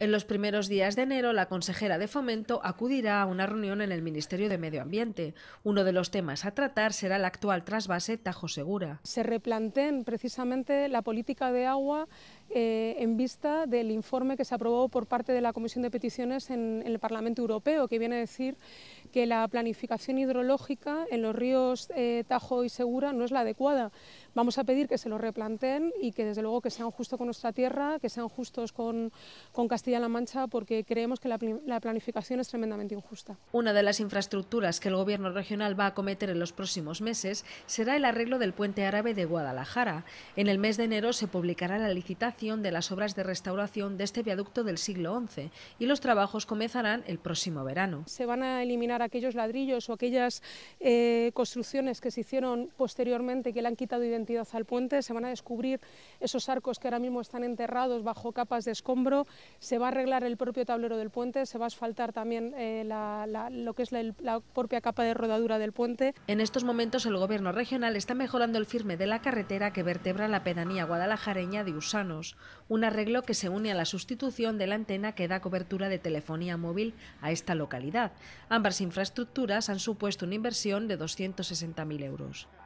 En los primeros días de enero, la consejera de Fomento acudirá a una reunión en el Ministerio de Medio Ambiente. Uno de los temas a tratar será el actual trasvase Tajo Segura. Se replanteen precisamente la política de agua eh, en vista del informe que se aprobó por parte de la Comisión de Peticiones en el Parlamento Europeo, que viene a decir que la planificación hidrológica en los ríos eh, Tajo y Segura no es la adecuada. Vamos a pedir que se lo replanteen y que desde luego que sean justos con nuestra tierra, que sean justos con, con Castilla-La Mancha, porque creemos que la, la planificación es tremendamente injusta. Una de las infraestructuras que el Gobierno regional va a acometer en los próximos meses será el arreglo del puente árabe de Guadalajara. En el mes de enero se publicará la licitación de las obras de restauración de este viaducto del siglo XI y los trabajos comenzarán el próximo verano. Se van a eliminar aquellos ladrillos o aquellas eh, construcciones que se hicieron posteriormente que le han quitado identidad al puente, se van a descubrir esos arcos que ahora mismo están enterrados bajo capas de escombro, se va a arreglar el propio tablero del puente, se va a asfaltar también eh, lo que es la, propia capa de rodadura del puente. En estos momentos el gobierno regional está mejorando el firme de la carretera que vertebra la pedanía guadalajareña de Usanos, un arreglo que se une a la sustitución de la antena que da cobertura de telefonía móvil a esta localidad. Ambas infraestructuras han supuesto una inversión de 260.000 euros.